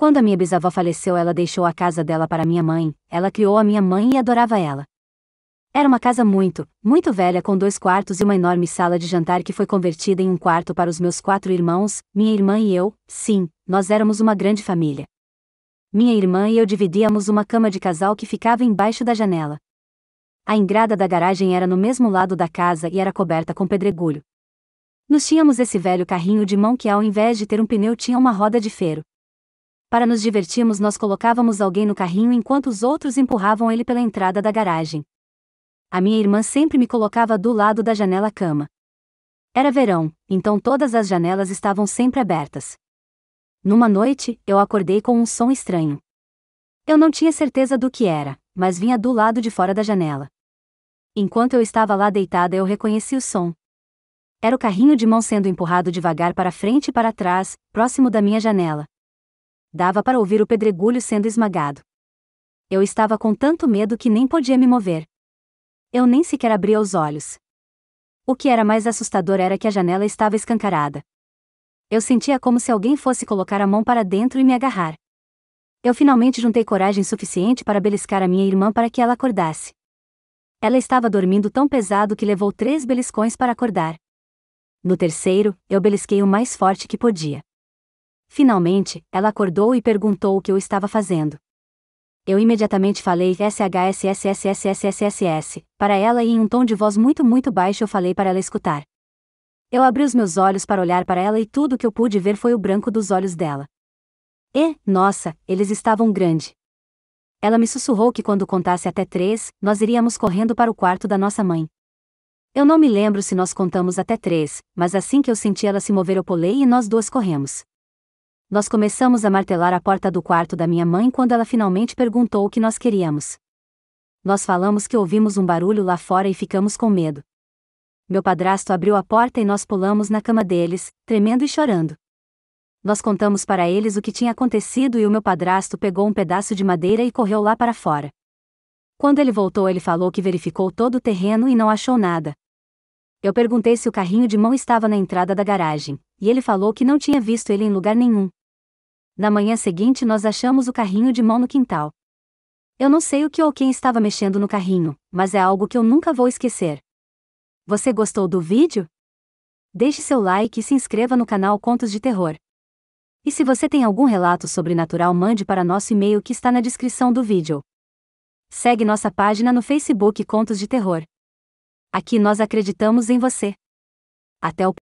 Quando a minha bisavó faleceu, ela deixou a casa dela para minha mãe, ela criou a minha mãe e adorava ela. Era uma casa muito, muito velha com dois quartos e uma enorme sala de jantar que foi convertida em um quarto para os meus quatro irmãos, minha irmã e eu, sim, nós éramos uma grande família. Minha irmã e eu dividíamos uma cama de casal que ficava embaixo da janela. A ingrada da garagem era no mesmo lado da casa e era coberta com pedregulho. Nos tínhamos esse velho carrinho de mão que ao invés de ter um pneu tinha uma roda de feiro. Para nos divertirmos, nós colocávamos alguém no carrinho enquanto os outros empurravam ele pela entrada da garagem. A minha irmã sempre me colocava do lado da janela-cama. Era verão, então todas as janelas estavam sempre abertas. Numa noite, eu acordei com um som estranho. Eu não tinha certeza do que era, mas vinha do lado de fora da janela. Enquanto eu estava lá deitada, eu reconheci o som. Era o carrinho de mão sendo empurrado devagar para frente e para trás, próximo da minha janela. Dava para ouvir o pedregulho sendo esmagado. Eu estava com tanto medo que nem podia me mover. Eu nem sequer abria os olhos. O que era mais assustador era que a janela estava escancarada. Eu sentia como se alguém fosse colocar a mão para dentro e me agarrar. Eu finalmente juntei coragem suficiente para beliscar a minha irmã para que ela acordasse. Ela estava dormindo tão pesado que levou três beliscões para acordar. No terceiro, eu belisquei o mais forte que podia. Finalmente, ela acordou e perguntou o que eu estava fazendo. Eu imediatamente falei SHSSSSSSSSS para ela e em um tom de voz muito muito baixo eu falei para ela escutar. Eu abri os meus olhos para olhar para ela e tudo que eu pude ver foi o branco dos olhos dela. E, nossa, eles estavam grande. Ela me sussurrou que quando contasse até três, nós iríamos correndo para o quarto da nossa mãe. Eu não me lembro se nós contamos até três, mas assim que eu senti ela se mover eu pulei e nós duas corremos. Nós começamos a martelar a porta do quarto da minha mãe quando ela finalmente perguntou o que nós queríamos. Nós falamos que ouvimos um barulho lá fora e ficamos com medo. Meu padrasto abriu a porta e nós pulamos na cama deles, tremendo e chorando. Nós contamos para eles o que tinha acontecido e o meu padrasto pegou um pedaço de madeira e correu lá para fora. Quando ele voltou, ele falou que verificou todo o terreno e não achou nada. Eu perguntei se o carrinho de mão estava na entrada da garagem, e ele falou que não tinha visto ele em lugar nenhum. Na manhã seguinte nós achamos o carrinho de mão no quintal. Eu não sei o que ou quem estava mexendo no carrinho, mas é algo que eu nunca vou esquecer. Você gostou do vídeo? Deixe seu like e se inscreva no canal Contos de Terror. E se você tem algum relato sobrenatural, mande para nosso e-mail que está na descrição do vídeo. Segue nossa página no Facebook Contos de Terror. Aqui nós acreditamos em você. Até o